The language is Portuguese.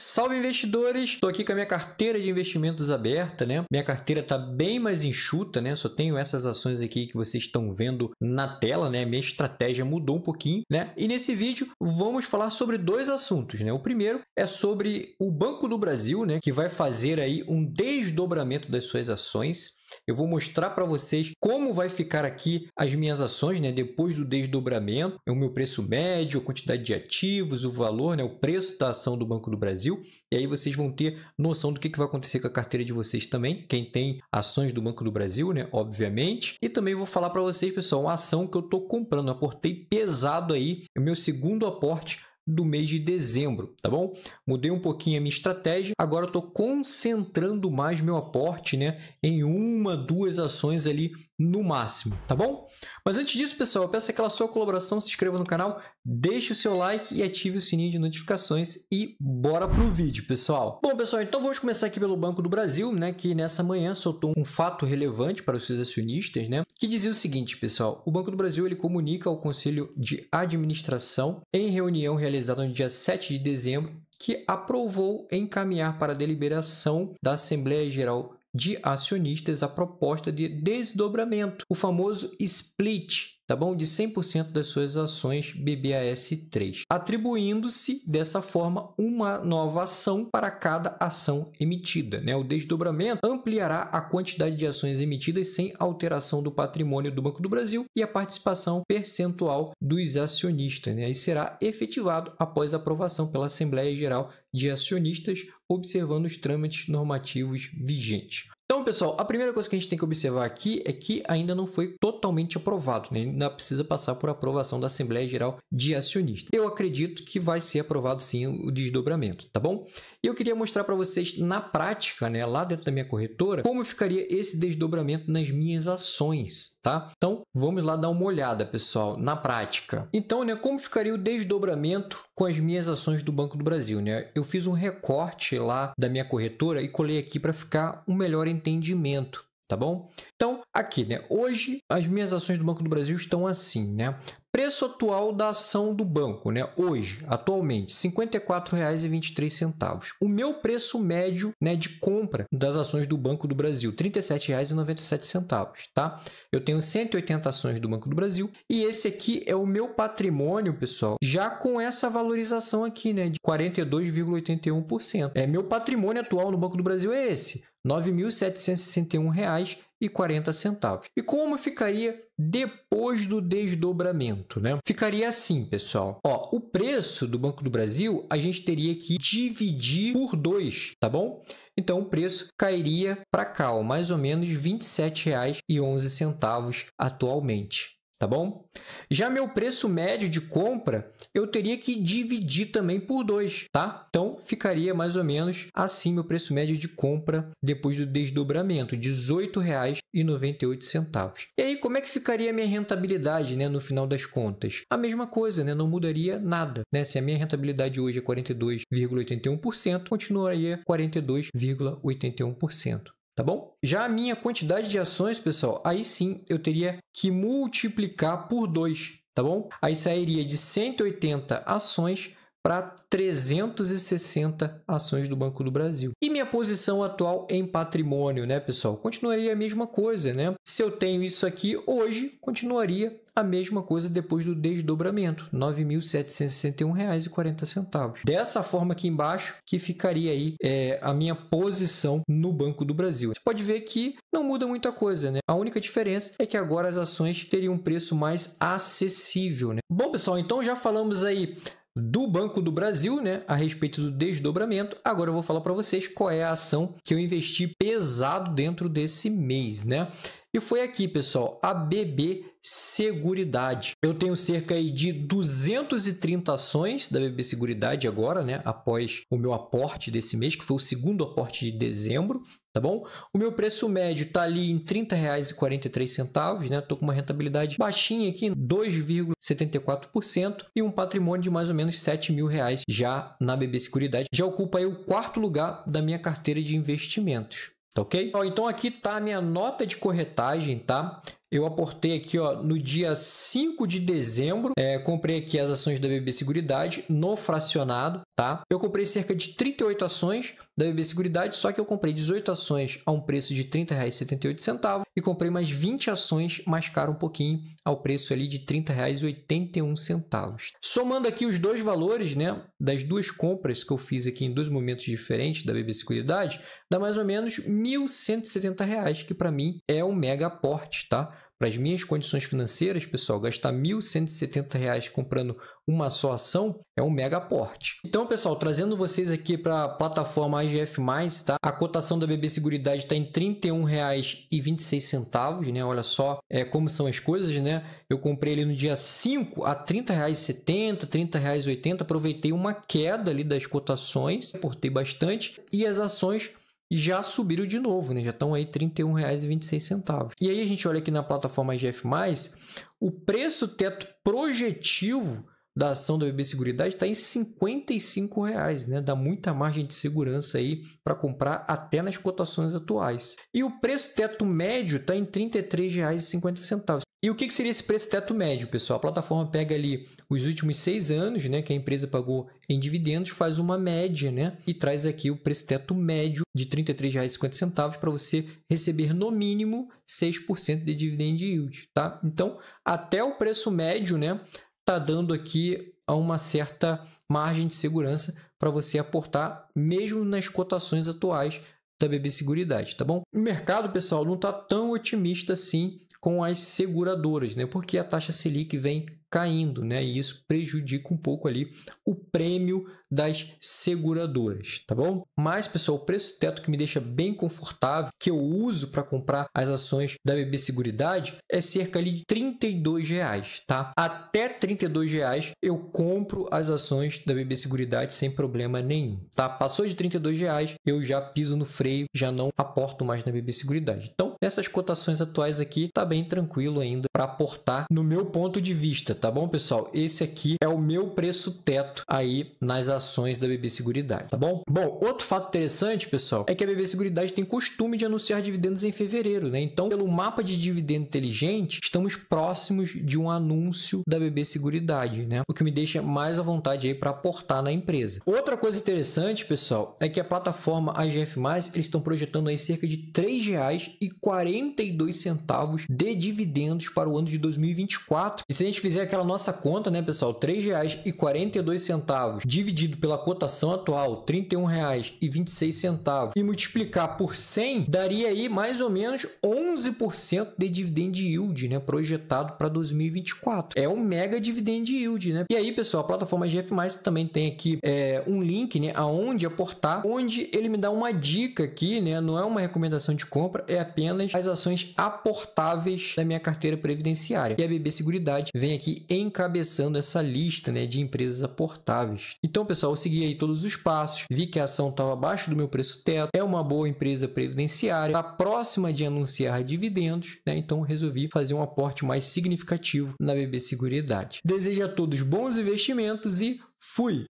Salve investidores! Estou aqui com a minha carteira de investimentos aberta, né? Minha carteira está bem mais enxuta, né? Só tenho essas ações aqui que vocês estão vendo na tela, né? Minha estratégia mudou um pouquinho, né? E nesse vídeo vamos falar sobre dois assuntos, né? O primeiro é sobre o Banco do Brasil, né? Que vai fazer aí um desdobramento das suas ações eu vou mostrar para vocês como vai ficar aqui as minhas ações, né? Depois do desdobramento, é o meu preço médio, a quantidade de ativos, o valor, né? O preço da ação do Banco do Brasil. E aí vocês vão ter noção do que, vai acontecer com a carteira de vocês também. Quem tem ações do Banco do Brasil, né? Obviamente. E também vou falar para vocês, pessoal, uma ação que eu estou comprando. aportei pesado aí. É o meu segundo aporte do mês de dezembro, tá bom? Mudei um pouquinho a minha estratégia, agora estou concentrando mais meu aporte, né, em uma, duas ações ali no máximo, tá bom? Mas antes disso, pessoal, eu peço aquela sua colaboração, se inscreva no canal, deixe o seu like e ative o sininho de notificações e bora pro vídeo, pessoal. Bom, pessoal, então vamos começar aqui pelo Banco do Brasil, né, que nessa manhã soltou um fato relevante para os seus acionistas, né, que dizia o seguinte, pessoal, o Banco do Brasil ele comunica ao Conselho de Administração em reunião realizada realizada no dia 7 de dezembro, que aprovou encaminhar para deliberação da Assembleia Geral de Acionistas a proposta de desdobramento, o famoso split, tá bom? De 100% das suas ações BBAS3, atribuindo-se dessa forma uma nova ação para cada ação emitida, né? O desdobramento ampliará a quantidade de ações emitidas sem alteração do patrimônio do Banco do Brasil e a participação percentual dos acionistas, né? E será efetivado após aprovação pela Assembleia Geral de Acionistas, observando os trâmites normativos vigentes. Então, pessoal, a primeira coisa que a gente tem que observar aqui é que ainda não foi totalmente aprovado, né? ainda precisa passar por aprovação da Assembleia Geral de Acionistas. Eu acredito que vai ser aprovado sim o desdobramento, tá bom? E eu queria mostrar para vocês na prática, né, lá dentro da minha corretora, como ficaria esse desdobramento nas minhas ações, tá? Então, vamos lá dar uma olhada, pessoal, na prática. Então, né, como ficaria o desdobramento com as minhas ações do Banco do Brasil, né? Eu fiz um recorte lá da minha corretora e colei aqui para ficar o um melhor entendimento tá bom? Então, aqui, né? Hoje as minhas ações do Banco do Brasil estão assim, né? Preço atual da ação do banco, né? Hoje, atualmente, R$ 54,23. O meu preço médio, né, de compra das ações do Banco do Brasil, R$ 37,97, tá? Eu tenho 180 ações do Banco do Brasil e esse aqui é o meu patrimônio, pessoal, já com essa valorização aqui, né, de 42,81%. É meu patrimônio atual no Banco do Brasil é esse, R$ 9.761 e centavos. E como ficaria depois do desdobramento, né? Ficaria assim, pessoal. Ó, o preço do Banco do Brasil a gente teria que dividir por 2, tá bom? Então o preço cairia para cá, ó, mais ou menos R$ 27,11 atualmente tá bom? Já meu preço médio de compra, eu teria que dividir também por 2, tá? Então, ficaria mais ou menos assim meu preço médio de compra depois do desdobramento, R$ 18,98. E aí, como é que ficaria a minha rentabilidade, né, no final das contas? A mesma coisa, né? Não mudaria nada, né? Se a minha rentabilidade hoje é 42,81%, continuaria 42,81% tá bom? Já a minha quantidade de ações, pessoal, aí sim eu teria que multiplicar por 2, tá bom? Aí sairia de 180 ações para 360 ações do Banco do Brasil. E minha posição atual em patrimônio, né, pessoal? Continuaria a mesma coisa, né? Se eu tenho isso aqui hoje, continuaria a mesma coisa depois do desdobramento, R$ 9.761,40. Dessa forma aqui embaixo que ficaria aí é, a minha posição no Banco do Brasil. Você pode ver que não muda muita coisa, né? A única diferença é que agora as ações teriam um preço mais acessível, né? Bom, pessoal, então já falamos aí do Banco do Brasil, né, a respeito do desdobramento. Agora eu vou falar para vocês qual é a ação que eu investi pesado dentro desse mês, né? E foi aqui, pessoal, a BB Seguridade. Eu tenho cerca aí de 230 ações da BB Seguridade agora, né, após o meu aporte desse mês, que foi o segundo aporte de dezembro tá bom? O meu preço médio tá ali em R$ 30,43, né? Tô com uma rentabilidade baixinha aqui, 2,74% e um patrimônio de mais ou menos R$ 7.000 mil reais já na BB Seguridade. Já ocupa aí o quarto lugar da minha carteira de investimentos. Tá ok? então aqui tá a minha nota de corretagem, tá? Eu aportei aqui ó, no dia 5 de dezembro, é, comprei aqui as ações da BB Seguridade no fracionado, tá? Eu comprei cerca de 38 ações da BB Seguridade, só que eu comprei 18 ações a um preço de R$ 30,78 e comprei mais 20 ações mais caro um pouquinho ao preço ali de R$ 30,81. Somando aqui os dois valores, né, das duas compras que eu fiz aqui em dois momentos diferentes da BB Seguridade, dá mais ou menos R$ 1.170, que para mim é um mega aporte, tá? para as minhas condições financeiras, pessoal, gastar R$ 1.170 comprando uma só ação é um mega aporte. Então, pessoal, trazendo vocês aqui para a plataforma AGF+, tá? A cotação da BB Seguridade está em R$ 31,26, né? Olha só é, como são as coisas, né? Eu comprei ele no dia 5 a R$ 30,70, R$ 30,80, aproveitei uma queda ali das cotações, aportei bastante e as ações já subiram de novo, né? Já estão aí R$ 31,26. E aí a gente olha aqui na plataforma IGF+, o preço teto projetivo da ação da BB Seguridade está em R$ 55,00, né? Dá muita margem de segurança aí para comprar até nas cotações atuais. E o preço teto médio está em R$ 33,50. E o que seria esse preço teto médio, pessoal? A plataforma pega ali os últimos seis anos, né, que a empresa pagou em dividendos, faz uma média, né, e traz aqui o preço teto médio de R$ 33,50 para você receber no mínimo 6% de dividend yield, tá? Então, até o preço médio, né, tá dando aqui uma certa margem de segurança para você aportar mesmo nas cotações atuais da BB Seguridade, tá bom? O mercado, pessoal, não está tão otimista assim com as seguradoras, né? Porque a taxa Selic vem caindo, né? E isso prejudica um pouco ali o prêmio das seguradoras, tá bom? Mas, pessoal, o preço teto que me deixa bem confortável, que eu uso para comprar as ações da BB Seguridade, é cerca ali de 32 reais, tá? Até 32 reais eu compro as ações da BB Seguridade sem problema nenhum, tá? Passou de 32 reais, eu já piso no freio, já não aporto mais na BB Seguridade. Então, nessas cotações atuais aqui, tá bem tranquilo ainda para aportar no meu ponto de vista, tá bom, pessoal? Esse aqui é o meu preço teto aí nas ações da BB Seguridade, tá bom? Bom, outro fato interessante, pessoal, é que a BB Seguridade tem costume de anunciar dividendos em fevereiro, né? Então, pelo mapa de dividendo inteligente, estamos próximos de um anúncio da BB Seguridade, né? O que me deixa mais à vontade aí para aportar na empresa. Outra coisa interessante, pessoal, é que a plataforma AGF+, eles estão projetando aí cerca de R$ 3,42 de dividendos para o ano de 2024. E se a gente fizer aquela nossa conta, né, pessoal, R$ 3,42 dividido pela cotação atual, R$ 31,26 e multiplicar por 100, daria aí mais ou menos 11% de dividend yield, né, projetado para 2024. É um mega dividend yield, né? E aí, pessoal, a plataforma GF+, também tem aqui é, um link, né, aonde aportar, onde ele me dá uma dica aqui, né, não é uma recomendação de compra, é apenas as ações aportáveis da minha carteira previdenciária. E a BB Seguridade vem aqui encabeçando essa lista né, de empresas aportáveis. Então, pessoal, eu segui aí todos os passos, vi que a ação estava abaixo do meu preço teto, é uma boa empresa previdenciária, está próxima de anunciar dividendos, né, então resolvi fazer um aporte mais significativo na BB Seguridade. Desejo a todos bons investimentos e fui!